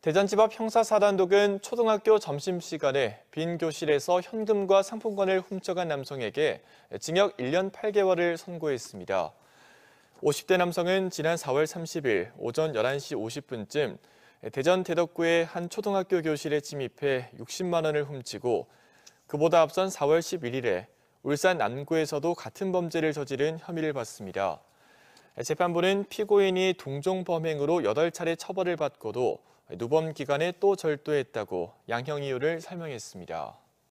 대전집 앞 형사 사단독은 초등학교 점심시간에 빈 교실에서 현금과 상품권을 훔쳐간 남성에게 징역 1년 8개월을 선고했습니다. 50대 남성은 지난 4월 30일 오전 11시 50분쯤 대전 대덕구의 한 초등학교 교실에 침입해 60만 원을 훔치고 그보다 앞선 4월 11일에 울산 남구에서도 같은 범죄를 저지른 혐의를 받습니다. 재판부는 피고인이 동종 범행으로 8차례 처벌을 받고도 누범 기간에 또 절도했다고 양형 이유를 설명했습니다.